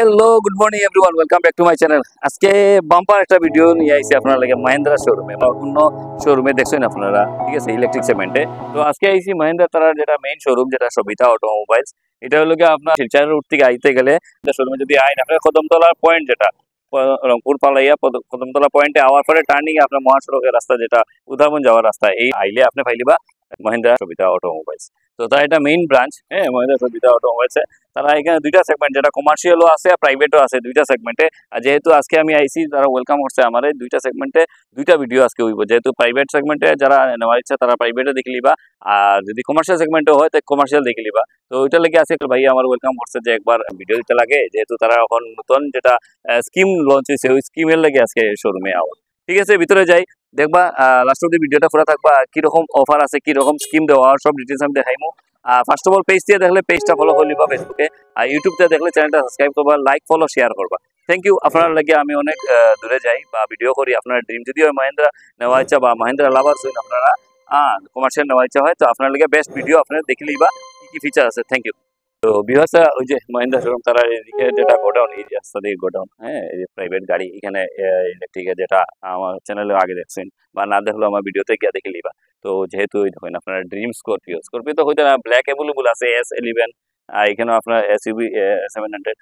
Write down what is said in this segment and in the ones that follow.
Hello good morning everyone welcome back to my channel আজকে bumper একটা video নিয়ে আইছি আপনারা লাগে মাহিন্দ্রা শোরুমে বা অন্য শোরুমে দেখছেন আপনারা ঠিক আছে ইলেকট্রিক সেমেন্টে তো আজকে আইছি মাহিন্দ্রা তারা যেটা মেইন শোরুম যেটা সবিতা অটোমোবাইলস এটা হলো কি আপনার শিলচার রোড থেকে আইতে গেলে শোরুমে যদি আইন আপনার কদমতলা পয়েন্ট যেটা রংপুর পালাইয়া কদমতলা পয়েন্টে আওয়ার পরে টার্নিং আপনার মহাসড়কের রাস্তা যেটা উদাহরণ যাওয়ার রাস্তা এই আইলে আপনি ফাইলিবা মহিন্দ্রা সবিতা অটোমোবাইলস তো তারা এটা মেইন ব্রাঞ্চ হ্যাঁ মহিন্দ্রা সবিতা অটোমোবাইলস তারা এখানে দুইটা সেগমেন্ট যেটা কমার্শিয়ালও আছে আর প্রাইভেটও আছে দুইটা সেগমেন্টে আর যেহেতু আজকে আমি আইসি তারা ওয়েলকাম করছে আমার দুইটা সেগমেন্টে দুইটা ভিডিও আজকে উইব যেহেতু প্রাইভেট সেগমেন্টে যারা নেওয়ার ইচ্ছা তারা প্রাইভেটে দেখে লিবা আর যদি কমার্শিয়াল সেগমেন্টও হয় তাই কমার্শিয়াল দেখে লিবা তো ওইটা লেগে আছে ভাই আমার ওয়েলকাম করছে যে একবার ভিডিও দিতে লাগে যেহেতু তারা এখন নতুন যেটা স্কিম লঞ্চ হয়েছে ওই স্কিমের লেগে আজকে শোরুমে আওয়া ঠিক আছে ভিতরে যাই দেখবা লাস্ট অব্দি ভিডিওটা খোলা থাকবা কিরকম অফার আছে কিরকম স্কিম দেওয়া সব ডিটেলস আমি দেখাইমো ফার্স্ট অফ অল পেজ দিয়ে দেখলে পেজটা ফলো করে নিবা ফেসবুকে আর ইউটিউবতে দেখলে চ্যানেলটা সাবস্ক্রাইব করবা লাইক ফলো শেয়ার করবা থ্যাংক ইউ আপনার লাগে আমি অনেক দূরে যাই বা ভিডিও করি আপনার ড্রিম যদি হয় মহেন্দ্রা নেওয়া ইচ্ছা বা মহেন্দ্রা লাভার্স হইন আপনারা কমার্শিয়াল নেওয়া ইচ্ছা হয় তো আপনার লাগে বেস্ট ভিডিও আপনারা দেখে নিবা কি কি ফিচার আছে থ্যাংক ইউ তো বিভাস ওই যে মহেন্দ্র শোরুম তারা এদিকে যেটা গোডাউন এই রাস্তা দিয়ে গোডাউন হ্যাঁ এই যে প্রাইভেট গাড়ি এখানে ইলেকট্রিকের যেটা আমার চ্যানেলে আগে দেখছেন বা না দেখলেও আমার ভিডিওতে গিয়ে দেখে নিবা তো যেহেতু ওই দেখেন আপনার ড্রিম স্করপিও স্করপিও তো হয়তো না ব্ল্যাক অ্যাভেলেবল আছে এস ইলেভেন আর এখানেও আপনার এস ইউবি সেভেন হান্ড্রেড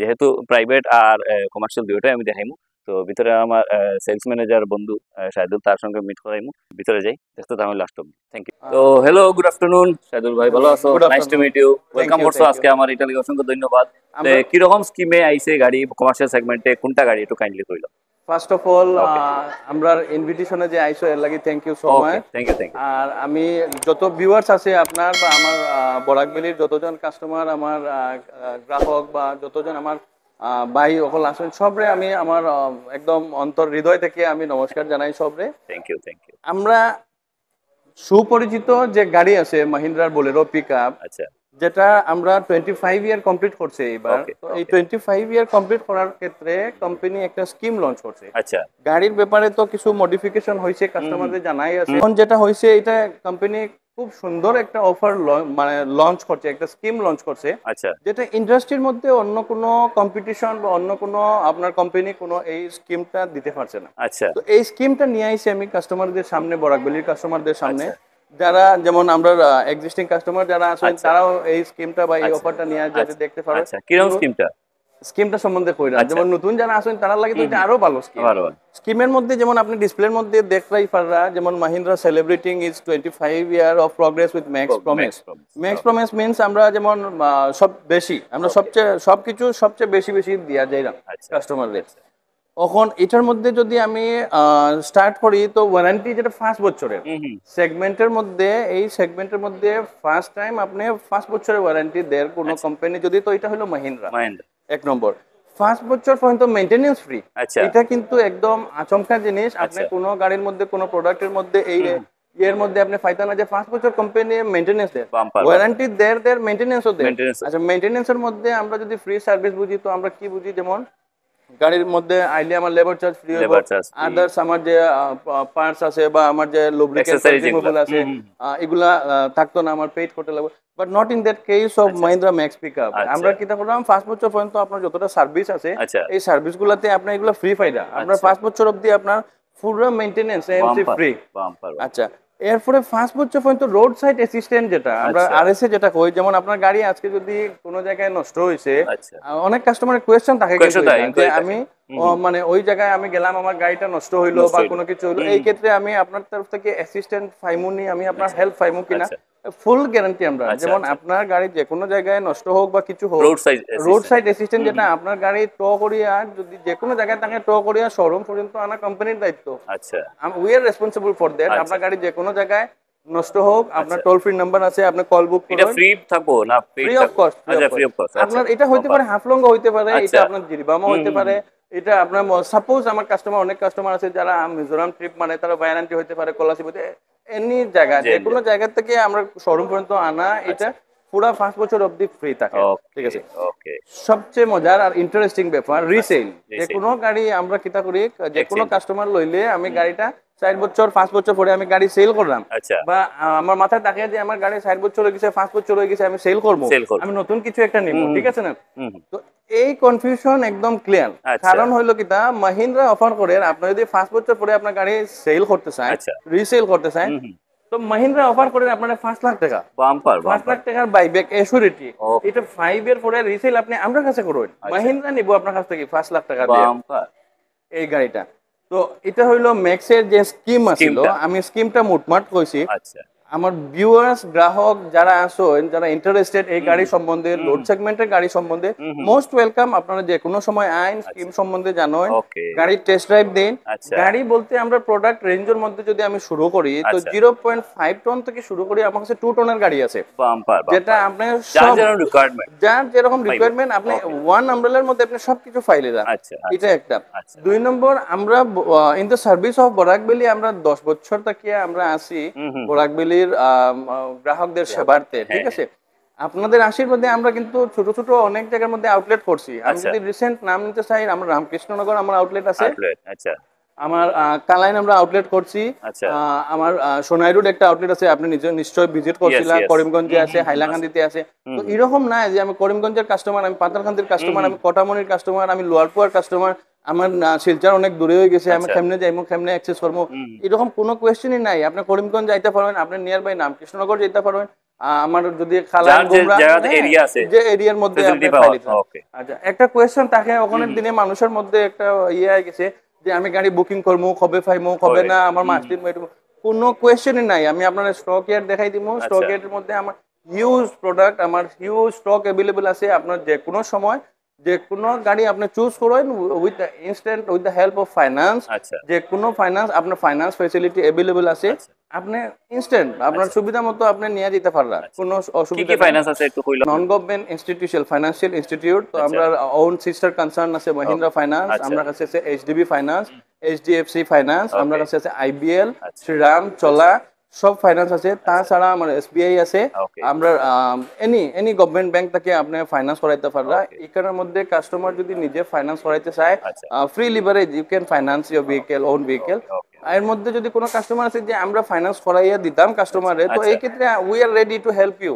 যেহেতু প্রাইভেট আর কমার্শিয়াল দুইটাই আমি দেখাইমু তো ভিতরে আমার সেলস ম্যানেজার বন্ধু শাহিদুল তার সঙ্গে মিট করাইমু ভিতরে যাই দেখতে আমি লাস্ট অব্দি থ্যাংক ইউ তো হ্যালো গুড আফটারনুন শাহিদুল ভাই ভালো আছো nice to meet you welcome করছো আজকে আমার ইটালি অসংখ্য ধন্যবাদ কি রকম স্কিমে আইছে গাড়ি কমার্শিয়াল সেগমেন্টে কোনটা গাড়ি একটু কাইন্ডলি কইলো ফার্স্ট অফ অল আমরা ইনভিটেশনে যে আইসো এর লাগি thank you so much thank you thank you আর আমি যত ভিউয়ার্স আছে আপনার বা আমার বরাকবেলির যতজন কাস্টমার আমার গ্রাহক বা যতজন আমার ভাই অকল আসুন সবরে আমি আমার একদম অন্তর হৃদয় থেকে আমি নমস্কার জানাই সবরে থ্যাংক ইউ থ্যাংক ইউ আমরা সুপরিচিত যে গাড়ি আছে মহিন্দ্রার বোলেরো পিক আপ আচ্ছা যেটা আমরা টোয়েন্টি ফাইভ ইয়ার কমপ্লিট করছে এবার তো এই টোয়েন্টি ফাইভ ইয়ার কমপ্লিট করার ক্ষেত্রে কোম্পানি একটা স্কিম লঞ্চ করছে আচ্ছা গাড়ির ব্যাপারে তো কিছু মডিফিকেশন হয়েছে কাস্টমারদের জানাই আছে এখন যেটা হয়েছে এটা কোম্পানি খুব সুন্দর একটা অফার মানে লঞ্চ করছে একটা স্কিম লঞ্চ করছে আচ্ছা যেটা ইন্ডাস্ট্রির মধ্যে অন্য কোনো কম্পিটিশন বা অন্য কোনো আপনার কোম্পানি কোনো এই স্কিমটা দিতে পারছে না আচ্ছা তো এই স্কিমটা নিয়ে আইছি আমি কাস্টমারদের সামনে বরাকবেলির কাস্টমারদের সামনে আচ্ছা। যারা যেমন আমরা এক্সিস্টিং কাস্টমার যারা আছেন আচ্ছা। তারাও এই স্কিমটা বা এই অফারটা আচ্ছা। নিয়ে যাতে দেখতে পারে কিরকম স্কিমটা স্কিমটা সম্বন্ধে কই না আচ্ছা। যেমন নতুন যারা আছেন তারা লাগে তো এটা আরো ভালো স্কিম স্কিমের মধ্যে যেমন আপনি ডিসপ্লের মধ্যে দেখরাই পাররা যেমন Mahindra celebrating is 25 year of progress with max promise max promise means আমরা যেমন সব বেশি আমরা সবচেয়ে সবকিছু সবচেয়ে বেশি বেশি দেয়া যায় না কাস্টমারদের আচ্ছা। তখন এটার মধ্যে যদি আমি স্টার্ট করি তো ওয়ারেন্টি যেটা ফার্স্ট বছরের সেগমেন্টের মধ্যে এই সেগমেন্টের মধ্যে ফার্স্ট টাইম আপনি ফার্স্ট বছরের ওয়ারেন্টি দেয় কোনো কোম্পানি আচ্ছা। যদি তো এটা হলো মাহিন্দ্রা এক নম্বর ফার্স্ট বছর পর্যন্ত মেইনটেনেন্স আচ্ছা। ফ্রি এটা কিন্তু একদম আচমকা জিনিস আপনি আচ্ছা। কোনো গাড়ির মধ্যে কোনো প্রোডাক্টের মধ্যে এই ইয়ের মধ্যে আপনি না যে পাঁচ বছর কোম্পানি মেইনটেনেন্স দেয় ওয়ারেন্টি দেয় দেয় মেইনটেনেন্সও দেয় আচ্ছা মেইনটেনেন্সের মধ্যে আমরা যদি ফ্রি সার্ভিস বুঝি তো আমরা কি বুঝি যেমন গাড়ির মধ্যে আইলে আমার লেবার চার্জ ফ্রি হবে আদার্স আমার যে পার্টস আছে বা আমার যে লুব্রিকেন্ট আছে এগুলা থাকতো না আমার পেইড করতে লাগবে but not in that case of Mahindra max pick up আমরা কি করলাম ফার্স্ট বছর পর্যন্ত আপনার যতটা সার্ভিস আছে আচ্ছা। এই সার্ভিস গুলাতে আচ্ছা। আপনার এগুলো ফ্রি ফাইদা আপনার ফার্স্ট বছর অব্দি আপনার ফুল মেইনটেনেন্স এমসি ফ্রি আচ্ছা এরপরে ফার্স্ট হচ্ছে তো রোড সাইড অ্যাসিস্ট্যান্ট যেটা আমরা আরএসএ আচ্ছা। যেটা কই যেমন আপনার গাড়ি আজকে যদি কোনো জায়গায় নষ্ট হইছে আচ্ছা। অনেক কাস্টমারের কোয়েশ্চেন থাকে যে আমি মানে ওই জায়গায় আমি গেলাম আমার গাড়িটা নষ্ট হইলো বা কোনো কিছু হইলো এই ক্ষেত্রে আমি আপনার তরফ থেকে অ্যাসিস্ট্যান্ট ফাইমুনি আমি আপনার হেল্প আচ্ছা। ফাইমু কিনা ফুল গ্যারান্টি আমরা আচ্ছা, যেমন আচ্ছা। আপনার গাড়ি যে কোনো জায়গায় নষ্ট হোক বা কিছু হোক রোড সাইড অ্যাসিস্ট্যান্ট যেটা আপনার গাড়ি টো করিয়া যদি যে কোনো জায়গায় তাকে টো করিয়া শোরুম পর্যন্ত আনা কোম্পানির দায়িত্ব আচ্ছা we are responsible for that আপনার গাড়ি যে কোনো জায়গায় নষ্ট হোক আচ্ছা। আপনার টোল ফ্রি নাম্বার আছে আপনি কল বুক করুন এটা ফ্রি থাকো না ফ্রি অফ কস্ট আচ্ছা ফ্রি অফ কস্ট আপনার এটা হইতে পারে হাফ লং হইতে পারে এটা আপনার জিরিবামা হইতে পারে এটা আপনার সাপোজ আমার কাস্টমার অনেক কাস্টমার আছে যারা মিজোরাম ট্রিপ মানে তারা বায়ারান্টি হইতে পারে কলাসিপতে এনি জায়গা যে কোনো জায়গা থেকে আমরা শোরুম পর্যন্ত আনা আচ্ছা। এটা পুরো পাঁচ বছর অবধি ফ্রি থাকে ঠিক আছে সবচেয়ে মজার আর ইন্টারেস্টিং ব্যাপার রিসেল যে কোনো গাড়ি আমরা কিতা করি যে কোনো কাস্টমার লইলে আমি গাড়িটা চার বছর পাঁচ বছর পরে আমি গাড়ি সেল করলাম আচ্ছা। বা আমার মাথায় তাকিয়ে যে আমার গাড়ি চার বছর হয়ে গেছে পাঁচ বছর হয়ে গেছে আমি সেল করবো আমি নতুন কিছু একটা নিব ঠিক আছে না তো এই কনফিউশন একদম ক্লিয়ার আচ্ছা। কারণ হইলো কি তা মাহিন্দ্রা অফার করে আপনি যদি পাঁচ বছর পরে আপনার গাড়ি সেল করতে চান রিসেল আচ্ছা। করতে চান তো মাহিন্দ্রা অফার করে আপনার পাঁচ লাখ টাকা বাম্পার পাঁচ লাখ টাকার বাইব্যাক এসুরিটি এটা ফাইভ এর পরে রিসেল আপনি আমার কাছে করবেন মাহিন্দ্রা নিব আপনার কাছ থেকে পাঁচ লাখ টাকা দিয়ে এই গাড়িটা তো এটা হইলো ম্যাক্সের যে স্কিম আছিল আমি স্কিমটা মোটমাট কইছি আচ্ছা আমার ভিউয়ার্স গ্রাহক যারা আসো যারা ইন্টারেস্টেড এই গাড়ি সম্বন্ধে লোড সেগমেন্টের গাড়ি সম্বন্ধে মোস্ট ওয়েলকাম আপনারা যে কোনো সময় আইন স্কিম আচ্ছা। সম্বন্ধে জানেন গাড়ি টেস্ট ড্রাইভ দিন আচ্ছা। গাড়ি বলতে আমরা প্রোডাক্ট রেঞ্জের মধ্যে যদি আমি শুরু করি তো 0.5 আচ্ছা। টন থেকে শুরু করি আমার কাছে 2 টনের গাড়ি আছে যেটা আপনি যার যেরকম রিকোয়ারমেন্ট আপনি ওয়ান আমব্রেলার মধ্যে আপনি সবকিছু ফাইলে দেন এটা একটা দুই নম্বর আমরা in the service of Barak Valley আমরা 10 বছর থেকে আমরা আসি বরাকবেলি প্রণালীর গ্রাহকদের সেবার্থে ঠিক হ্যাঁ, আছে হ্যাঁ। আপনাদের আশীর্বাদে আমরা কিন্তু ছোট ছোট অনেক জায়গার মধ্যে আউটলেট করছি আমি আচ্ছা। যদি রিসেন্ট নাম নিতে চাই আমরা রামকৃষ্ণনগর আমার আউটলেট আছে আচ্ছা। আমার কালাইন আমরা আউটলেট করছি আচ্ছা। আমার সোনাই রোড একটা আউটলেট আছে আপনি নিজে নিশ্চয় ভিজিট করছিলেন করিমগঞ্জে আছে হাইলাকান্দিতে আছে তো এরকম নাই যে আমি করিমগঞ্জের কাস্টমার আমি পাতালকান্দির কাস্টমার আমি কটামনির কাস্টমার আমি লোয়ারপুয়ার কাস্টমার আমার শিলচর অনেক দূরে হয়ে গেছে আমি আচ্ছা। কেমনে যাইমো কেমনে অ্যাক্সেস করবো এরকম কোনো কোয়েশ্চেনই নাই আপনি করিমগঞ্জ যাইতে পারবেন আপনি নিয়ার বাই কৃষ্ণনগর যাইতে পারবেন আমার যদি খালা যে এরিয়ার হ্যাঁ, মধ্যে আচ্ছা একটা কোয়েশ্চেন থাকে ওখানে দিনে মানুষের মধ্যে একটা ইয়ে আই গেছে যে আমি গাড়ি বুকিং করবো কবে ফাইমো কবে না আমার মাস দিন কোনো কোয়েশ্চেনই নাই আমি আপনার স্টক ইয়ার দেখাই দিব স্টক ইয়ারের মধ্যে আমার হিউজ প্রোডাক্ট আমার হিউজ স্টক অ্যাভেলেবল আছে আপনার যে কোনো সময় যে কোনো গাড়ি আপনি চুজ করেন with instant with the help of finance যে কোনো ফাইন্যান্স আপনার ফাইন্যান্স ফেসিলিটি অ্যাভেলেবল আছে আচ্ছা। আপনি ইনস্ট্যান্ট আপনার আচ্ছা। সুবিধা মতো আপনি নিয়ে যেতে পারলা আচ্ছা। কোনো অসুবিধা কি ফাইন্যান্স আছে একটু কইলো non government institutional financial institute তো আমরা ওন সিস্টার কনসার্ন আছে মহিন্দ্রা ফাইন্যান্স আমরা কাছে আছে এইচডিবি ফাইন্যান্স এইচডিএফসি ফাইন্যান্স আমরা কাছে আছে আইবিএল শ্রীরাম চলা সব ফাইন্যান্স আছে তাছাড়া আমার এসবিআই আছে আমরা এনি এনি গভর্নমেন্ট ব্যাংক থেকে আপনি ফাইন্যান্স করাইতে পারলা এখানের মধ্যে কাস্টমার যদি নিজে ফাইন্যান্স করাইতে চায় free leverage you can finance your vehicle own vehicle এর মধ্যে যদি কোনো কাস্টমার আছে যে আমরা ফাইন্যান্স করাইয়া দিতাম কাস্টমারে তো এই ক্ষেত্রে we are ready to help you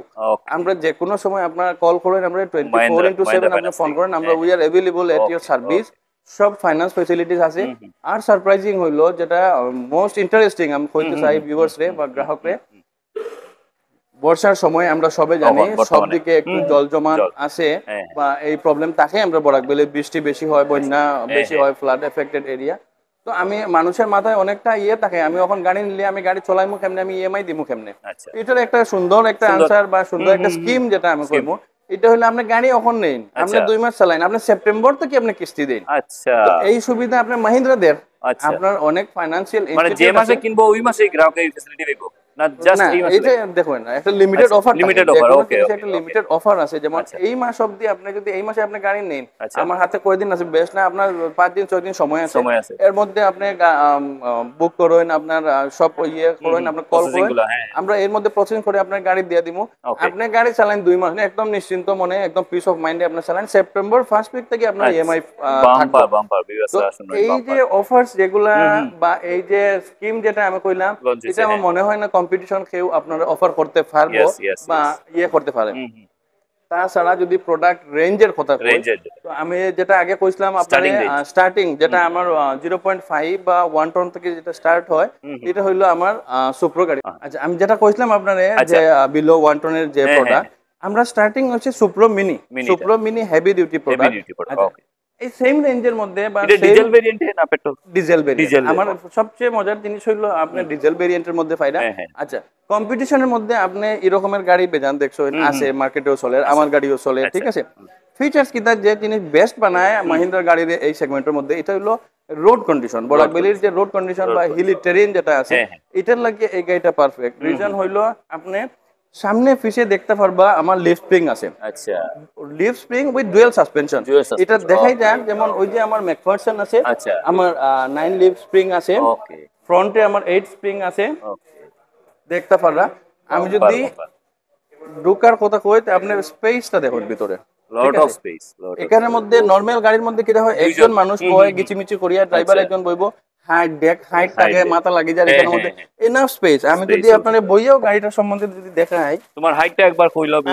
আমরা যে কোনো সময় আপনার কল করেন আমরা টোয়েন্টি ফোর ইন্টু সেভেন আপনি ফোন করেন আমরা we are available at your service সব ফাইন্যান্স ফেসিলিটিস আছে আর সারপ্রাইজিং হইলো যেটা মোস্ট ইন্টারেস্টিং আমি কইতে চাই ভিউয়ার্স রে বা গ্রাহক রে বর্ষার সময় আমরা সবে জানি সব দিকে একটু জল জমা আছে হ্যাঁ। বা এই প্রবলেম থাকে আমরা বরাক বলে বৃষ্টি বেশি হয় বন্যা হ্যাঁ, বেশি হ্যাঁ। হয় ফ্লাড এফেক্টেড এরিয়া তো আমি মানুষের মাথায় অনেকটা ইয়ে থাকে আমি এখন গাড়ি নিলে আমি গাড়ি চলাইমু কেমনে আমি ইএমআই দিমু কেমনে আচ্ছা। এটার একটা সুন্দর একটা আনসার বা সুন্দর একটা স্কিম যেটা আমি করবো এটা হলে আপনি গাড়ি এখন নেন আপনি আচ্ছা। দুই মাস চালাইন আপনি সেপ্টেম্বর থেকে আপনি কিস্তি দেন আচ্ছা এই সুবিধা আপনি মাহিন্দ্রা দেন আচ্ছা। আপনার অনেক ফাইন্যান্সিয়াল মানে যে মাসে কিনবো ওই মাসে গ্রাহকের ফ্যাসিলিটি পাবো আপনার গাড়ি দিয়ে দিব আপনি গাড়ি চালান দুই মাস মানে একদম নিশ্চিন্ত মনে একদম পিস অফ মাইন্ডে আপনার চালান সেপ্টেম্বর ফার্স্ট উইক থেকে আপনার ইএমআই আচ্ছা। e এই যে অফার যেগুলা বা এই যে স্কিম যেটা আমি কইলাম এটা আমার হ্যাঁ। মনে হয় না কম্পিটিশন কেউ আপনারা অফার করতে পারবো বা ইয়ে করতে পারেন তাছাড়া যদি প্রোডাক্ট রেঞ্জের কথা তো আমি যেটা আগে কইছিলাম আপনাদের স্টার্টিং যেটা আমার জিরো পয়েন্ট ফাইভ বা ওয়ান টন থেকে যেটা স্টার্ট হয় এটা হইলো আমার সুপ্রো গাড়ি আচ্ছা।, আচ্ছা আমি যেটা কইছিলাম আপনারে আচ্ছা। যে বিলো ওয়ান টনের যে প্রোডাক্ট হ্যাঁ, হ্যাঁ, হ্যাঁ। আমরা স্টার্টিং হচ্ছে Supro mini Supro mini heavy duty product এই সেম রেঞ্জের মধ্যে বা ডিজেল ভেরিয়েন্টে না পেট্রোল ডিজেল ভেরিয়েন্ট আমার সবচেয়ে মজার জিনিস আপনি ডিজেল ভেরিয়েন্টের মধ্যে হ্যাঁ, হ্যাঁ। আচ্ছা কম্পিটিশনের মধ্যে আপনি এরকমের গাড়ি বেজান দেখছো আছে মার্কেটেও চলে আমার গাড়িও চলে আচ্ছা। ঠিক আছে ফিচার্স কিতা যে তিনি বেস্ট বানায় মাহিন্দ্রার গাড়ির এই সেগমেন্টের মধ্যে এটা হইলো রোড কন্ডিশন বরাকবেলির যে রোড কন্ডিশন বা হিলি ট্রেন যেটা আছে হ্যাঁ, এটার লাগে এই গাড়িটা পারফেক্ট রিজন হইলো আপনি সামনে ফিসে দেখতে পারবা আমার লিফ স্প্রিং আছে আচ্ছা leaf spring with dual suspension এটা দেখাই যায় যেমন ওই যে আমার ম্যাকফারসন আছে আচ্ছা আমার নাইন লিফ স্প্রিং আছে ওকে ফ্রন্টে আমার এইট স্প্রিং আছে দেখতে পারবা আমি যদি ঢুকার কথা কই তো আপনি স্পেসটা দেখুন ভিতরে লট অফ স্পেস এখানের মধ্যে নরমাল গাড়ির মধ্যে কি হয় একজন মানুষ কয় গিচিমিচি করিয়া ড্রাইভার আচ্ছা। একজন বইবো হাইট ব্যাক হাইট থাকে মাথা লাগে যার হ্যাঁ, হ্যাঁ, মধ্যে এনাফ স্পেস আমি যদি সম্বন্ধে যদি দেখাই তোমার হাইটটা একবার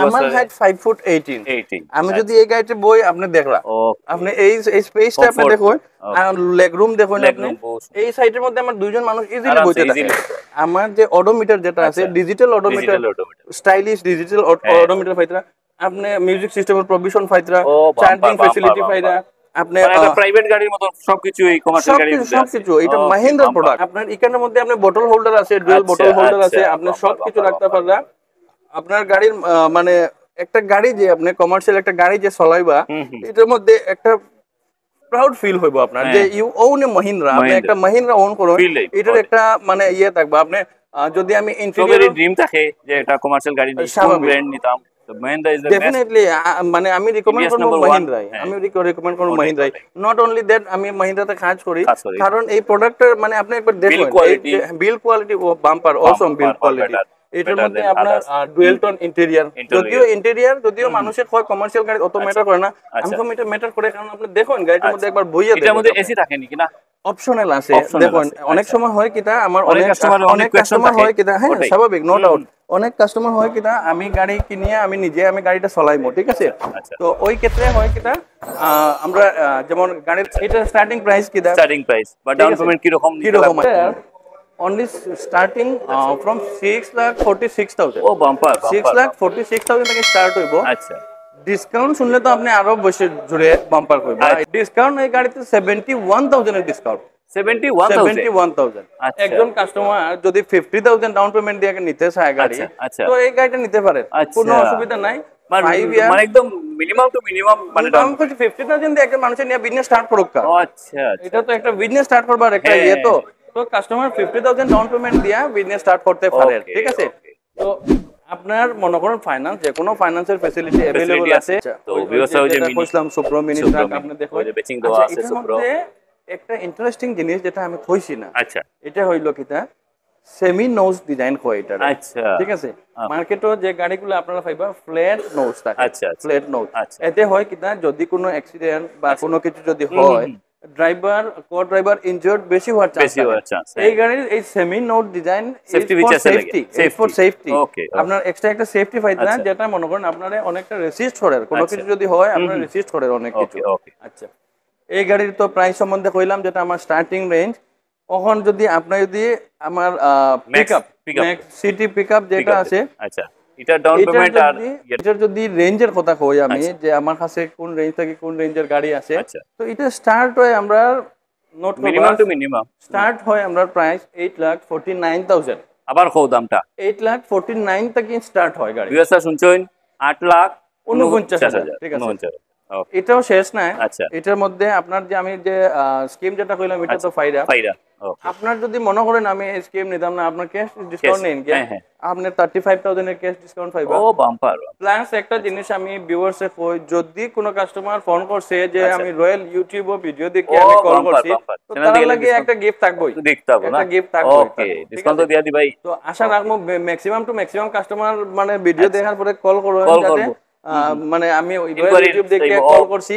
আমার হাইট 5 ফুট 18 18 আমি আচ্ছা। যদি এই বই আপনি দেখলা আপনি এই এই স্পেসটা আপনি দেখুন লেগ রুম দেখুন আপনি এই সাইডের মধ্যে আমার দুইজন মানুষ ইজিলি বইতে থাকে আমার যে অডোমিটার যেটা আছে digital odometer stylish digital odometer ফাইতরা আপনি মিউজিক সিস্টেমের প্রভিশন ফাইতরা চার্জিং ফ্যাসিলিটি ফাইতরা আপনি মানে একটা মানে গাড়ি যে চলাইবা এটার মধ্যে একটা প্রাউড ফিল আপনার যে ইউ হ্যাঁ। আপনি একটা এটার একটা মানে ইয়ে থাকবে আপনি যদি আমি থাকে যে গাড়ি নিতাম ডেফিনেটলি মানে আমি হ্যাঁ। আমি নট অনলি আমি কাজ কারণ এই প্রোডাক্টের মানে আপনি একবার দেখুন build quality bumper awesome build quality এটার আচ্ছা। আচ্ছা। মধ্যে আপনার ডুয়েল টোন ইন্টেরিয়ার যদিও ইন্টেরিয়ার যদিও মানুষের হয় কমার্শিয়াল গাড়ি অত ম্যাটার করে না আমি তো ম্যাটার করে কারণ আপনি দেখুন গাড়িটার মধ্যে একবার বইয়ে এটার মধ্যে এসি অপশনাল আছে দেখুন অনেক আচ্ছা। সময় হয় কিটা আমার অনেক অনেক কাস্টমার হয় কিটা হ্যাঁ স্বাভাবিক নো ডাউট অনেক কাস্টমার হয় কিটা আমি গাড়ি কিনিয়ে আমি নিজে আমি গাড়িটা চলাইবো ঠিক আছে তো ওই ক্ষেত্রে হয় কিটা আমরা যেমন গাড়ির এটা স্টার্টিং প্রাইস কিটা স্টার্টিং প্রাইস বা ডাউন পেমেন্ট কি রকম কি রকম only starting uh, from 6 lakh 46000 ও বাম্পার 6 lakh 46000 থেকে স্টার্ট হইবো আচ্ছা ডিসকাউন্ট শুনলে তো আপনি আরো বেশি জুড়ে বাম্পার করবেন ডিসকাউন্ট আচ্ছা। এই গাড়িতে 71000 এর ডিসকাউন্ট আচ্ছা। 71000 একজন কাস্টমার যদি 50000 ডাউন পেমেন্ট দিয়ে নিতে চায় গাড়ি আচ্ছা, তো এই গাড়িটা নিতে পারে কোনো অসুবিধা নাই মানে, মানে একদম মিনিমাম টু মিনিমাম মানে ডাউন পেমেন্ট 50000 দিয়ে একটা মানুষের নিয়ে বিজনেস স্টার্ট করুক আচ্ছা এটা তো একটা বিজনেস স্টার্ট করবার একটা হ্যাঁ। ইয়ে তো তো customer fifty thousand down payment business start করতে পারে ঠিক আছে তো আপনার মনে করেন ফাইন্যান্স যে কোনো ফাইন্যান্সের আছে সুপ্রো আপনি আচ্ছা, একটা ইন্টারেস্টিং জিনিস যেটা আমি কইছি না আচ্ছা এটা হইলো কিটা সেমি নোজ ডিজাইন হয় এটা আচ্ছা ঠিক আছে মার্কেটও আচ্ছা। যে গাড়িগুলো আপনারা পাইবা ফ্ল্যাট নোজ থাকে আচ্ছা ফ্ল্যাট আচ্ছা। নোজ এতে হয় কিটা যদি কোনো অ্যাক্সিডেন্ট বা কোনো কিছু যদি হয় ড্রাইভার কো ড্রাইভার ইনজুরড বেশি হওয়ার চান্স বেশি হওয়ার চান্স হ্যাঁ। এই গাড়ির এই semi note design safety feature safety for safety okay আপনার এক্সট্রা একটা সেফটি ফাইট না যেটা মনে করেন আপনারে অনেকটা রেসিস্ট করে কোনো আচ্ছা। কিছু যদি হয় আপনার রেসিস্ট করে অনেক কিছু ওকে আচ্ছা এই গাড়ির তো প্রাইস সম্বন্ধে কইলাম যেটা আমার স্টার্টিং রেঞ্জ ওখন যদি আপনি যদি আমার পিকআপ সিটি পিকআপ যেটা আছে আচ্ছা এটা ডাউন ইয়ে- কথা কই আমি আচ্ছা। যে আমার কাছে থেকে কোন রেঞ্জের গাড়ি আছে আচ্ছা। তো এটা স্টার্ট হয় আমরা note minimum to minimum start হয় আমরা প্রাইস 8 লাখ 49000 আবার কও দামটা 8 লাখ 49 থেকে স্টার্ট হয় গাড়ি 2000 শুনছেন 8 লাখ 49000 ঠিক আছে এটাও শেষ না আচ্ছা এটার মধ্যে আপনার যে আমি যে স্কিম যেটা কইলাম এটা আচ্ছা, তো ফাইদা ফাইদা আপনার যদি মনে করেন আমি স্কিম নিতাম না আপনার ক্যাশ ডিসকাউন্ট নেন কি আপনি 35000 এর ক্যাশ ডিসকাউন্ট পাইবেন ও বাম্পার প্ল্যানস একটা জিনিস আমি ভিউয়ার্স এ কই যদি কোনো কাস্টমার ফোন করছে যে আচ্ছা। আমি রয়্যাল ইউটিউব ও ভিডিও দেখে আমি কল করছি তো তার লাগে একটা গিফট থাকবই দেখতে হবে না একটা গিফট থাকবে ওকে ডিসকাউন্ট তো দিয়া দি ভাই তো আশা রাখমু ম্যাক্সিমাম টু ম্যাক্সিমাম কাস্টমার মানে ভিডিও আচ্ছা। দেখার পরে কল করবে যাতে মানে আমি ইউটিউব দেখে কল করছি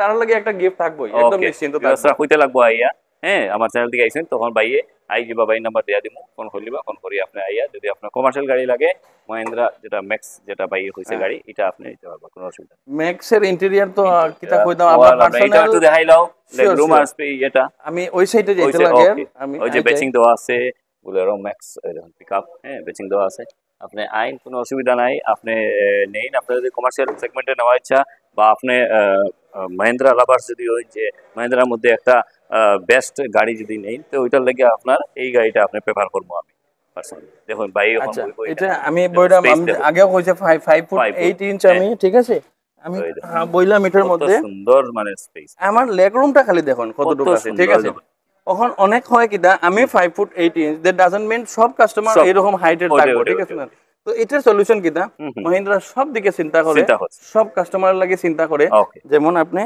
তার লাগি একটা গিফট থাকবই একদম নিশ্চিন্ত থাকবো কইতে লাগবো আইয়া হ্যাঁ আমার চ্যানেল থেকে আইছেন তখন ভাইয়ে আই জি বাবাই নাম্বার দিয়া দিমু ফোন করলি বা ফোন করি আপনি আইয়া যদি আপনার কমার্শিয়াল গাড়ি লাগে মহেন্দ্রা যেটা ম্যাক্স যেটা বাইয়ে হইছে হ্যাঁ। গাড়ি এটা আপনি নিতে পারবো কোনো অসুবিধা ম্যাক্স এর ইন্টেরিয়র তো কিতা কই দাও আমার পার্সোনাল এটা একটু দেখাই লাও রুম আসবে এটা আমি ওই সাইডে যাইতে লাগে আমি ওই যে বেচিং দেওয়া আছে বুলেরো ম্যাক্স এর পিকআপ হ্যাঁ বেচিং দেওয়া আছে আপনি আইন কোনো অসুবিধা নাই আপনি নেইন আপনার যদি কমার্শিয়াল সেগমেন্টে নেওয়া ইচ্ছা বা আপনি মহিন্দ্রা লাভার্স যদি ওই যে মহিন্দ্রার মধ্যে একটা বেস্ট গাড়ি যদি নেই তো ওইটার লেগে আপনার এই গাড়িটা আপনি প্রেফার করবো আমি দেখুন ভাই আচ্ছা, এটা আমি বইলাম আগেও কইছে 5 ফুট 8 ইঞ্চ আমি হ্যাঁ। ঠিক আছে আমি হ্যাঁ, বইলাম এটার মধ্যে সুন্দর মানে স্পেস আমার লেগ রুমটা খালি দেখুন কতটুকু আছে ঠিক আছে এখন অনেক হয় কিনা আমি five foot eight inch that doesn't mean সব কাস্টমার এরকম হাইটের থাকবে ঠিক আছে না তো এটার সলিউশন কিনা মহিন্দ্রা সব দিকে চিন্তা করে সব কাস্টমার লাগে চিন্তা করে যেমন আপনি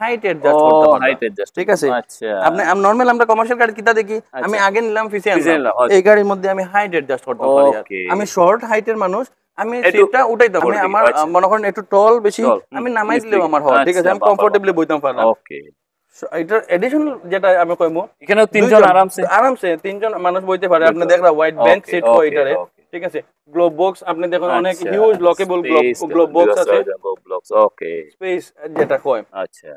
হাইট অ্যাডজাস্ট oh, করতে পারেন হাইট অ্যাডজাস্ট ঠিক আছে আচ্ছা। আপনি আমি নরমাল আমরা কমার্শিয়াল গাড়ি কিটা দেখি আচ্ছা। আমি আগে নিলাম ফিসে আচ্ছা। এই গাড়ির মধ্যে আমি হাইট অ্যাডজাস্ট করতে পারি আমি শর্ট হাইটের মানুষ আমি সিটটা উঠাইতে পারি আমার মনে করেন একটু টল বেশি আমি নামাই দিলেও আমার হয় ঠিক আছে আমি কমফোর্টেবলি বইতাম পারলাম এটা এডিশনাল যেটা আমি কইমু এখানে তিনজন আরামসে আরামসে তিনজন মানুষ বইতে পারে আপনি দেখরা হোয়াইট ব্যাংক সিট কো এটারে ঠিক আছে গ্লোব বক্স আপনি দেখুন আচ্ছা, অনেক হিউজ লকেবল গ্লোব বক্স আছে গ্লোব বক্স ওকে স্পেস যেটা কয় আচ্ছা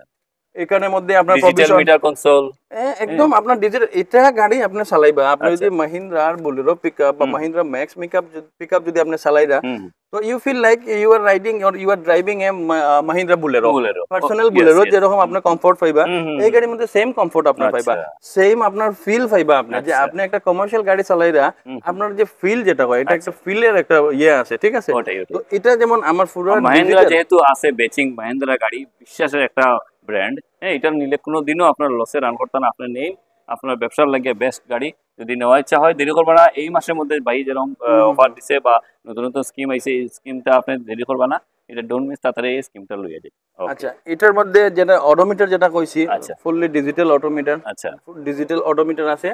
এখানের মধ্যে আপনার ডিজিটাল মিটার কনসোল একদম হ্যাঁ। আপনার ডিজিটাল এটা গাড়ি আপনি চালাইবা আপনি আচ্ছা। যদি মহিন্দ্রা আর বোলেরো পিকআপ বা মহিন্দ্রা ম্যাক্স পিকআপ পিকআপ যদি আপনি চালাইরা তো you feel like you are riding or you are driving a Mahindra Bolero personal Bolero যেরকম আপনার কমফোর্ট পাইবা এই গাড়ির মধ্যে সেম কমফোর্ট আপনার পাইবা সেম আচ্ছা। আপনার ফিল পাইবা আপনি যে আচ্ছা। আপনি একটা কমার্শিয়াল গাড়ি চালাইরা আপনার যে ফিল যেটা হয় এটা একটা ফিলের একটা ইয়ে আছে ঠিক আছে তো এটা যেমন আমার পুরো মহিন্দ্রা যেহেতু আছে বেচিং মহিন্দ্রা গাড়ি বিশ্বাসের একটা ব্র্যান্ড হ্যাঁ এটা নিলে কোনো দিনও আপনার লসে রান করতে না আপনার নেই আপনার ব্যবসার লাগে বেস্ট গাড়ি যদি নেওয়া ইচ্ছা হয় দেরি করবে না এই মাসের মধ্যে ভাই যেরকম অফার দিছে বা নতুন নতুন স্কিম আইছে এই স্কিমটা আপনি দেরি করবে না এটা ডোন্ট মিস তাড়াতাড়ি স্কিমটা লইয়া যাই আচ্ছা এটার মধ্যে যেটা অটোমিটার যেটা কইছি ফুললি ডিজিটাল অটোমিটার আচ্ছা ডিজিটাল আচ্ছা। অটোমিটার আছে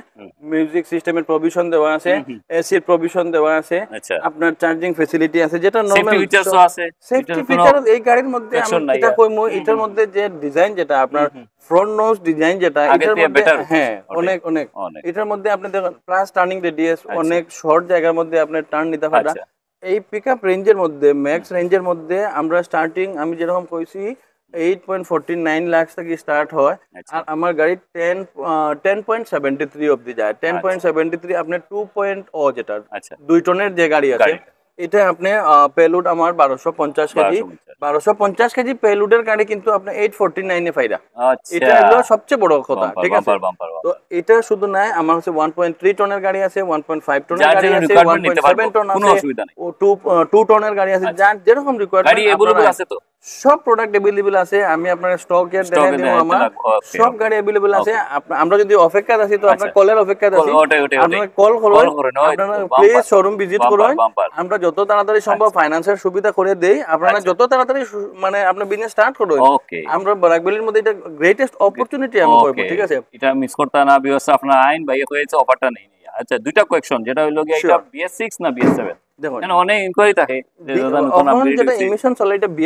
মিউজিক সিস্টেমের প্রভিশন দেওয়া আছে এসি এর প্রভিশন দেওয়া আছে আচ্ছা। আপনার চার্জিং ফ্যাসিলিটি আছে যেটা নরমাল ফিচারসও আছে সেফটি ফিচার এই গাড়ির মধ্যে আমি এটা কইমু এটার মধ্যে যে ডিজাইন যেটা আপনার ফ্রন্ট নোজ ডিজাইন যেটা এটার মধ্যে হ্যাঁ অনেক অনেক এটার মধ্যে আপনি দেখেন প্লাস টার্নিং রেডিয়াস অনেক শর্ট জায়গার মধ্যে আপনি টার্ন নিতে পারবেন আচ্ছা। এই পিক আপ রেঞ্জের মধ্যে ম্যাক্স রেঞ্জের মধ্যে আমরা স্টার্টিং আমি যেরকম কইছি এইট পয়েন্ট নাইন থেকে স্টার্ট হয় আচ্ছা। আর আমার গাড়ি ten ten point seventy three যায় টেন পয়েন্ট সেভেন্টি থ্রি আপনার টু পয়েন্ট ও যেটা আচ্ছা। দুই টনের যে গাড়ি আছে এটা আপনি পেলুড আমার বারোশো পঞ্চাশ কেজি বারোশো পঞ্চাশ কেজি পেলুডের গাড়ি কিন্তু আপনি এইট ফোরটি নাইনে ফাইরা আচ্ছা। এটা হলো সবচেয়ে বড় কথা ঠিক আছে তো এটা শুধু নাই আমার হচ্ছে ওয়ান পয়েন্ট থ্রি টনের গাড়ি আছে ওয়ান পয়েন্ট ফাইভ টনের গাড়ি আছে ওয়ান পয়েন্ট সেভেন টন আছে টু টনের গাড়ি আছে যার যেরকম রিকোয়ারমেন্ট আছে তো সব প্রোডাক্ট अवेलेबल আছে আমি আপনার স্টক এর দেখাই দিব আমার সব গাড়ি अवेलेबल আছে আমরা যদি অপেক্ষা আছি তো আপনার কলের আচ্ছা। অপেক্ষা আছি আপনি কল করুন আপনারা প্লিজ শোরুম ভিজিট করুন আমরা যত তাড়াতাড়ি আচ্ছা। সম্ভব ফাইন্যান্সের সুবিধা করে দেই আপনারা আচ্ছা। যত তাড়াতাড়ি মানে আপনার বিজনেস স্টার্ট করুন আমরা বরাকবেলির মধ্যে এটা গ্রেটেস্ট অপরচুনিটি আমি করব ঠিক আছে এটা মিস করতে না বিয়স আপনার আইন ভাই হয়েছে অফারটা নেই আচ্ছা দুইটা কোয়েশ্চন যেটা হলো কি এটা বিএস6 না বিএস7 গাড়ির মধ্যে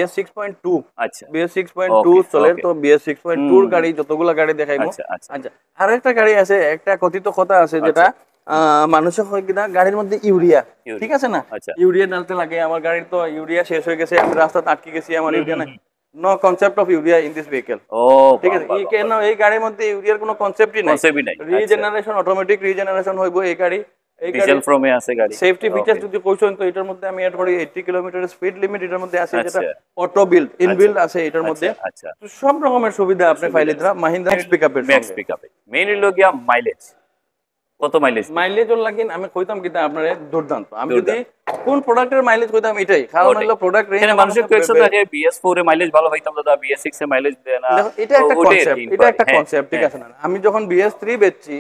ইউরিয়া ঠিক আছে না আচ্ছা। ইউরিয়া ডালতে লাগে আমার গাড়ির তো ইউরিয়া শেষ হয়ে গেছে আমি রাস্তা আটকে গেছি আমার ইউরিয়া নাই no concept of urea in this vehicle ঠিক আছে এই কেন এই গাড়ির মধ্যে ইউরিয়ার কোনো কনসেপ্টই নাই রিজেনারেশন অটোমেটিক রিজেনারেশন হইব এই গাড়ি ডিজেল ফ্রমে আছে গাড়ি সেফটি ফিচার যদি কইছেন তো এটার মধ্যে আমি এড করি 80 কিলোমিটার স্পিড লিমিট এটার মধ্যে আছে যেটা অটো বিল্ড ইনবিল্ড আছে এটার মধ্যে আচ্ছা, আচ্ছা তো সব রকমের সুবিধা আপনি পাইলে দিলা মাহিন্দ্রা ম্যাক্স পিকআপের ম্যাক্স পিকআপে মেইনলি লগিয়া মাইলেজ কত মাইলেজ মাইলেজ লাগিন আমি কইতাম কিন্তু আপনারে দুর্দান্ত আমি যদি কোন প্রোডাক্টের মাইলেজ কইতাম এটাই কারণ হলো প্রোডাক্ট রেঞ্জ এখানে মানুষের থাকে বিএস4 মাইলেজ ভালো পাইতাম দাদা বিএস6 মাইলেজ দেয় না এটা একটা কনসেপ্ট এটা একটা কনসেপ্ট ঠিক আছে না আমি যখন বিএস3 বেচছি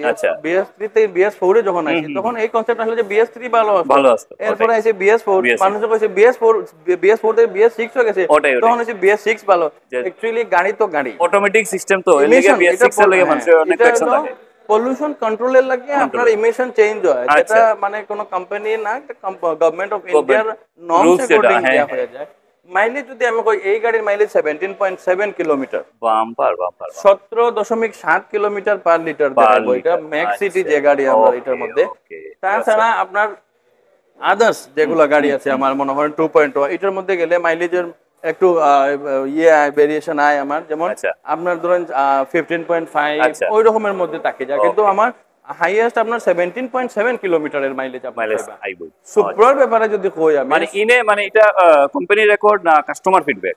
বিএস3 তে বিএস4 এ যখন আসি তখন এই কনসেপ্ট আসলে যে বিএস3 ভালো আছে ভালো আছে এরপর আসে বিএস4 মানুষ কইছে বিএস4 বিএস4 থেকে বিএস6 হয়ে গেছে তখন হচ্ছে বিএস6 ভালো অ্যাকচুয়ালি গাড়ি তো গাড়ি অটোমেটিক সিস্টেম তো এর বিএস6 এর লাগে মানুষের অনেক থাকে পলিউশন কন্ট্রোলের লাগে আপনার ইমিশন চেঞ্জ হয় আচ্ছা। যেটা মানে কোনো কোম্পানি না গভর্নমেন্ট অফ ইন্ডিয়ার নর্মস অ্যাকর্ডিং দেয়া হয়ে হ্যাঁ। যায় মাইলেজ যদি আমি কই এই গাড়ির mileage 17.7 kilometre bumper bumper 17.7 kilometre per litre দেখাবো এটা ম্যাক্স সিটি যে গাড়ি আমার এটার মধ্যে তাছাড়া আচ্ছা। আপনার আদার্স যেগুলো গাড়ি আছে আমার মনে হয় 2.1 এটার মধ্যে গেলে মাইলেজের একটু ইয়ে ভেরিয়েশন আয় আমার যেমন আচ্ছা। আপনার ধরেন ফিফটিন পয়েন্ট ফাইভ ওই রকমের মধ্যে থাকে যায় কিন্তু আমার হাইয়েস্ট আপনার 17.7 কিলোমিটারের মাইলেজ মাইলেজ সুপ্রর ব্যাপারে যদি কই আমি মানে ইনে মানে এটা কোম্পানি রেকর্ড না customer feedback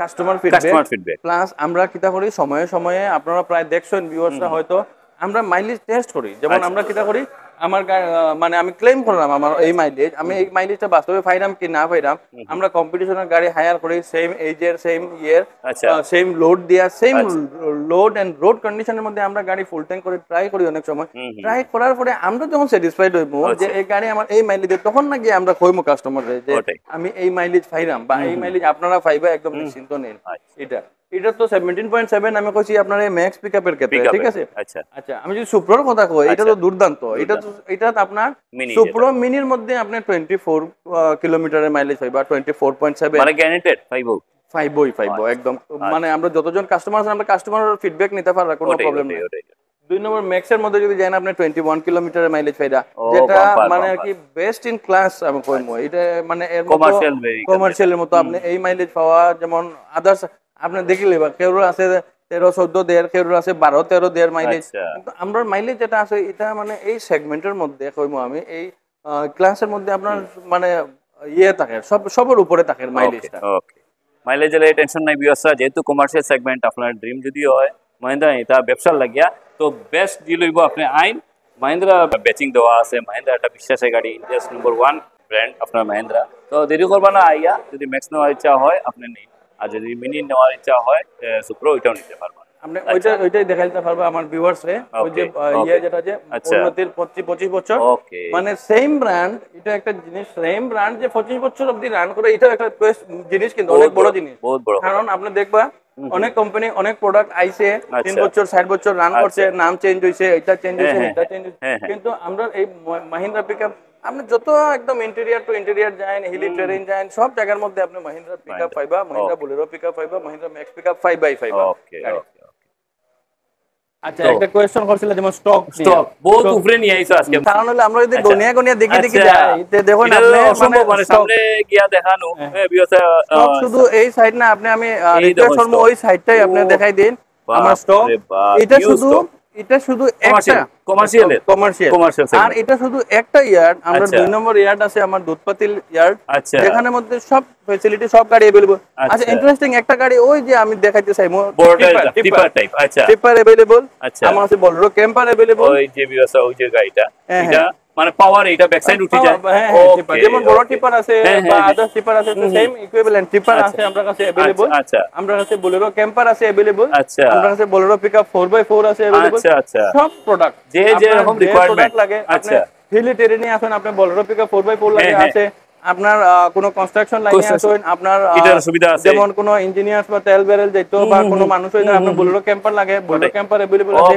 customer feedback customer plus আমরা কিটা করি সময়ে সময়ে আপনারা প্রায় দেখছেন ভিউয়ার্সরা হয়তো আমরা মাইলেজ টেস্ট করি যেমন আচ্ছা। আমরা কিটা করি আমার মানে আমি ক্লেম করলাম আমার এই মাইলেজ আমি এই মাইলেজটা বাস্তবে ফাইলাম কি না ফাইলাম আমরা কম্পিটিশনের গাড়ি হায়ার করি সেম এর সেম ইয়ার সেম লোড দিয়া সেম লোড এন্ড রোড কন্ডিশনের মধ্যে আমরা গাড়ি ফুল ট্যাঙ্ক করে ট্রাই করি অনেক সময় ট্রাই করার পরে আমরা যখন স্যাটিসফাইড হইব আচ্ছা। যে এই গাড়ি আমার এই মাইলেজ তখন নাকি আমরা কইমু কাস্টমার যে আমি এই মাইলেজ পাইলাম বা এই মাইলেজ আপনারা ফাইবা একদম নিশ্চিন্ত নেই আচ্ছা। এটা এটা তো 17.7 আমি কইছি আপনার এই ম্যাক্স পিকআপের ক্ষেত্রে ঠিক আছে আচ্ছা আচ্ছা আমি যদি সুপ্রোর কথা কই এটা তো আচ্ছা। দুর্দান্ত এটা তো এটা আপনার সুপ্রো মিনির মধ্যে আপনি 24 কিলোমিটারের মাইলেজ হয় বা 24.7 মানে গ্যারান্টেড ফাইবো ফাইবো ফাইবো একদম আচ্ছা। মানে আমরা যতজন কাস্টমার আছে আমরা কাস্টমার ফিডব্যাক নিতে পারলাম কোনো প্রবলেম নেই দুই নম্বর ম্যাক্স এর মধ্যে যদি যান আপনি 21 কিলোমিটার মাইলেজ পাইরা যেটা মানে আর কি বেস্ট ইন ক্লাস আমি কইমু আচ্ছা। এটা মানে এর কমার্শিয়াল কমার্শিয়াল এর মতো আপনি এই মাইলেজ পাওয়া যেমন আদার্স আপনি দেখি বা কেউ আছে তেরো চোদ্দ দেড় কেউ আছে বারো তেরো দেড় মাইলেজ আচ্ছা। কিন্তু আমার মাইলেজ যেটা আছে এটা মানে এই সেগমেন্টের মধ্যে কইমো আমি এই ক্লাসের মধ্যে আপনার মানে ইয়ে থাকে সব সবার উপরে থাকে মাইলেজটা মাইলেজ টেনশন নাই বিয়সা যেহেতু কমার্শিয়াল সেগমেন্ট আপনার ড্রিম যদি হয় মহিন্দ্রা এটা ব্যবসার লাগিয়া তো বেস্ট ডি লইব আপনি আইন মহিন্দ্রা বেচিং দেওয়া আছে মহিন্দ্রা একটা বিশ্বাসের গাড়ি ইন্ডিয়াস নম্বর ওয়ান ব্র্যান্ড আপনার মহিন্দ্রা তো দেরি করবা না আইয়া যদি ম্যাক্স নেওয়া ইচ্ছা হয় আপনি আর যদি মিনি নেওয়ার ইচ্ছা হয় সুপ্রো ওইটাও নিতে পারবো আচ্ছা। রে ওই যে ইয়ে যেটা যে আচ্ছা। পঁচিশ পঁচিশ বছর মানে সেম ব্র্যান্ড এটা একটা জিনিস সেম ব্র্যান্ড যে পঁচিশ বছর করে একটা জিনিস কিন্তু অনেক বড় জিনিস কারণ আপনি দেখবা অনেক কোম্পানি অনেক প্রোডাক্ট আইছে তিন আচ্ছা। বছর ষাট বছর রান আচ্ছা। করছে নাম চেঞ্জ হয়েছে এটা চেঞ্জ হয়েছে হ্যাঁ, এটা চেঞ্জ হয়েছে হ্যাঁ, হ্যাঁ। কিন্তু আমরা এই মাহিন্দ্রা পিক আপ আপনি যত একদম ইন্টেরিয়ার টু ইন্টেরিয়ার যান হিলি ট্রেন যান সব জায়গার মধ্যে আপনি মাহিন্দ্রা পিক আপ পাইবা মাহিন্দ্রা বুলেরো পিক আপ পাইবা Mahindra max pick up five by five আচ্ছা, আচ্ছা, দেখি দেখি আচ্ছা, আপনি মানে মানে হ্যাঁ। হ্যাঁ, শুধু এই না আমি দেখাই দিন আমার স্টক এটা শুধু এটা শুধু একটা আর এটা শুধু একটা ইয়ার্ড আমরা আচ্ছা। দুই নম্বর ইয়ার্ড আছে আমার দুধপাতিল ইয়ার্ড আচ্ছা। যেখানে মধ্যে সব ফেসিলিটি সব গাড়ি अवेलेबल আচ্ছা ইন্টারেস্টিং আচ্ছা, একটা গাড়ি ওই যে আমি দেখাইতে চাই আমার আছে বলরো ক্যাম্পার अवेलेबल ওই যে ওই যে গাড়িটা হ্যাঁ, এটা হ্যাঁ। মানে পাওয়ার এটা ব্যাক সাইড উঠে যায় হ্যাঁ, হ্যাঁ, যেমন বড় টিপার আছে হ্যাঁ, বা আদার টিপার আছে তো সেম ইকুইভ্যালেন্ট টিপার আছে আমাদের কাছে अवेलेबल আচ্ছা, আচ্ছা। আমাদের কাছে বোলেরো ক্যাম্পার আছে अवेलेबल আচ্ছা আমাদের কাছে বোলেরো পিকআপ 4x4 আছে अवेलेबल আচ্ছা আচ্ছা সব প্রোডাক্ট যে যে রকম রিকোয়ারমেন্ট লাগে আচ্ছা হিলি টেরেনি আছেন আপনি বোলেরো পিকআপ 4x4 লাগে আছে আপনার কোনো কনস্ট্রাকশন লাইনে আসেন আপনার সুবিধা আছে যেমন কোনো ইঞ্জিনিয়ার বা তেল ব্যারেল যেত বা কোনো মানুষ হইলে আপনার বুলেরো ক্যাম্পার লাগে বুলেরো ক্যাম্পার अवेलेबल আছে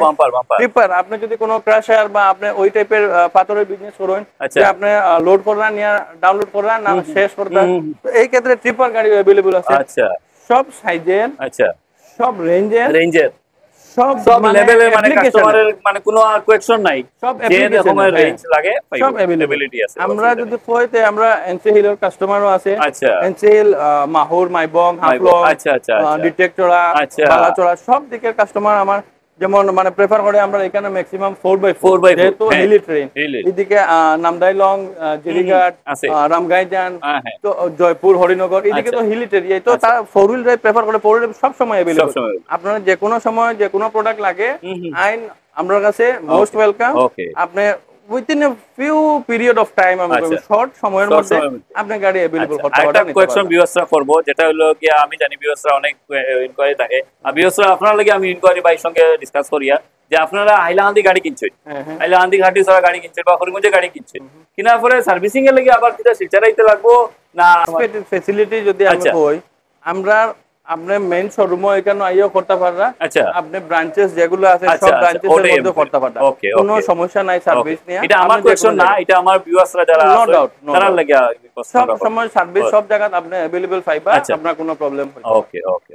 টিপার আপনি যদি কোনো ক্রাশার বা আপনি ওই টাইপের পাথরের বিজনেস করেন আচ্ছা। যে আপনি লোড করা নিয়া ডাউনলোড করা না শেষ করতে এই ক্ষেত্রে ট্রিপার গাড়ি अवेलेबल আছে আচ্ছা সব সাইজের আচ্ছা সব রেঞ্জের রেঞ্জের সব সব লেভেলে মানে কাস্টমারের মানে কোনো নাই সব রেঞ্জ হ্যাঁ। লাগে সব अवेलेबिलिटी আছে আমরা যদি কইতে আমরা এনসিহিলের কাস্টমারও আছে আচ্ছা মাহুর মাইবং হাফলং আচ্ছা আচ্ছা ডিটেক্টরা আচ্ছা। বালাচড়া আচ্ছা। সব দিকের কাস্টমার আমার যেমন মানে প্রেফার করে আমরা এখানে ম্যাক্সিমাম 4 বাই 4 বাই যেহেতু হিলি হ্যাঁ, ট্রেন এদিকে নামদাই লং জেরিঘাট রামগাইজান হ্যাঁ। তো জয়পুর হরিনগর এদিকে আচ্ছা। তো হিলি এই তো তার ফোর হুইল ড্রাইভ প্রেফার করে ফোর হুইল সব সময় अवेलेबल আপনার যে কোনো সময় যে কোনো প্রোডাক্ট লাগে আইন আমার কাছে মোস্ট ওয়েলকাম আপনি within a few period of time আমি শর্ট আচ্ছা। সময়ের মধ্যে আপনার গাড়ি अवेलेबल করতে একটা কোয়েশ্চন করব যেটা হলো কি আমি জানি বিওসরা অনেক ইনকোয়ারি থাকে আর বিওসরা আপনার লাগি আমি ইনকোয়ারি ভাই সঙ্গে ডিসকাস করিয়া হ্যাঁ? যে আপনারা আইলাহান্দি গাড়ি কিনছেন হ্যাঁ, হ্যাঁ। ঘাটি সারা গাড়ি কিনছে বা হরিমঞ্জে গাড়ি কিনছে কিনা পরে সার্ভিসিং এর লাগি আবার কিটা শিলচারাইতে লাগবো না ফ্যাসিলিটি যদি আচ্ছা। আমি কই আমরা আপনি মেইন শোরুমও এখানে আইও করতে পাররা আচ্ছা আপনি ব্রাঞ্চেস যেগুলো আছে আচ্ছা, সব আচ্ছা, করতে কোনো সমস্যা নাই সার্ভিস নিয়ে এটা আমার কোশ্চেন না এটা আমার ভিউয়ার্সরা যারা আছে তারা লাগে সব সময় সার্ভিস সব জায়গায় আপনি अवेलेबल পাইবা আচ্ছা। আপনার কোনো প্রবলেম হবে ওকে ওকে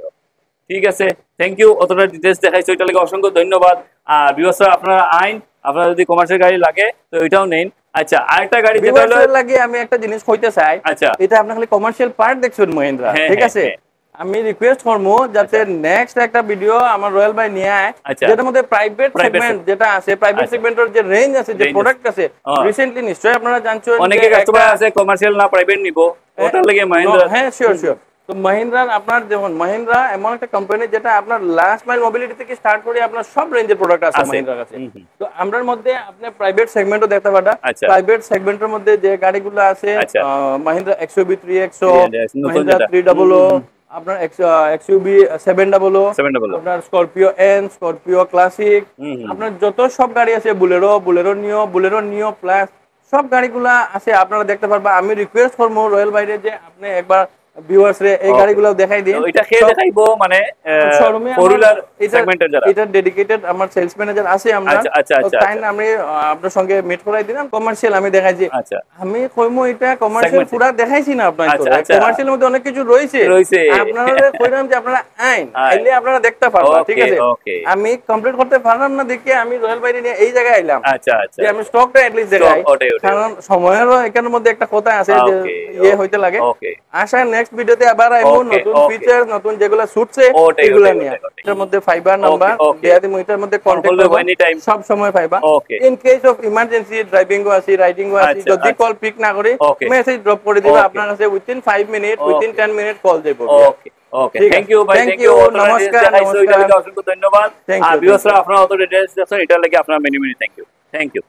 ঠিক আছে থ্যাংক ইউ অতটা ডিটেইলস দেখাইছো এটা লাগে অসংখ্য ধন্যবাদ আর ভিউয়ার্সরা আপনারা আইন আপনারা যদি কমার্শিয়াল গাড়ি লাগে তো এটাও নেন আচ্ছা আরেকটা গাড়ি যেটা লাগে আমি একটা জিনিস কইতে চাই আচ্ছা এটা আপনি খালি কমার্শিয়াল পার্ট দেখছেন মহিন্দ্রা হ্যাঁ, ঠিক হ্যাঁ, আছে হ্যাঁ। আমি রিকোয়েস্ট করবো যাতে নেক্সট আচ্ছা। একটা ভিডিও আমার রয়্যাল ভাই নিয়ে আয় যেটার মধ্যে প্রাইভেট সেগমেন্ট যেটা আছে প্রাইভেট আচ্ছা। সেগমেন্টের যে রেঞ্জ আছে যে প্রোডাক্ট আছে রিসেন্টলি হ্যাঁ। নিশ্চয়ই আপনারা জানছো অনেকে কাস্টমার আছে কমার্শিয়াল না প্রাইভেট নিব হ্যাঁ। ওটার লাগে মহিন্দ্রা হ্যাঁ শিওর শিওর তো মহিন্দ্রা আপনার যেমন মহিন্দ্রা এমন একটা কোম্পানি যেটা আপনার লাস্ট মাইল মোবিলিটি থেকে স্টার্ট করে আপনার সব রেঞ্জের প্রোডাক্ট আছে মহিন্দ্রার কাছে তো আমরার মধ্যে আপনি প্রাইভেট সেগমেন্টও দেখতে পাটা প্রাইভেট সেগমেন্টের মধ্যে যে গাড়িগুলো আছে মহিন্দ্রা একশো বি থ্রি একশো মহিন্দ্রা থ্রি ডাবল ও আপনার এক্সইউবি 7 ডাবল ও আপনার স্করপিও এন স্করপিও ক্লাসিক আপনার যত সব গাড়ি আছে Bolero Bolero Neo Bolero Neo plus সব গাড়িগুলা আছে আপনারা দেখতে পারবেন আমি রিকোয়েস্ট করবো রয়্যাল বাইরে যে আপনি একবার ভিউয়ার্সরে এই গাড়িগুলো দেখাই দিই এটা কে দেখাইবো মানে সেগমেন্টের যারা এটা ডেডিকেটেড আমার সেলস ম্যানেজার আছে আমরা আচ্ছা, আচ্ছা, আচ্ছা, আমি আপনার সঙ্গে মিট করাই দিলাম কমার্শিয়াল আমি দেখাই দিই আমি এটা কমার্শিয়াল দেখাইছি না কমার্শিয়ালের মধ্যে অনেক কিছু রয়েছে রয়েছে আপনারা যে আপনারা আইন আইলে আপনারা দেখতে ঠিক আছে আমি কমপ্লিট করতে পারলাম না দেখে আমি রয়্যাল বাইরে নিয়ে এই জায়গায় আইলাম আচ্ছা আচ্ছা আমি স্টকটা এট লিস্ট দেখাই কারণ সময়ের এখানের মধ্যে একটা কথা আছে যে ah, ইয়ে হইতে লাগে আশা নেক্সট নেক্সট ভিডিওতে আবার আসবো নতুন ফিচার নতুন যেগুলো ছুটছে এগুলো নিয়ে এর মধ্যে ফাইবার নাম্বার দেয়া দিমু মুইটার মধ্যে কন্ট্যাক্ট করব সব সময় ফাইবার in case of emergency driving ও আসি রাইডিং ও আসি যদি কল আচ্ছা। পিক না করে মেসেজ ড্রপ করে দিবা আপনার কাছে within 5 minute within 10 minute call দেব ওকে ওকে থ্যাংক ইউ ভাই থ্যাংক ইউ নমস্কার নমস্কার অসংখ্য ধন্যবাদ আর ভিউয়ার্সরা আপনারা অত ডিটেইলস দিয়েছেন এটা লাগি আপনারা many many thank you thank you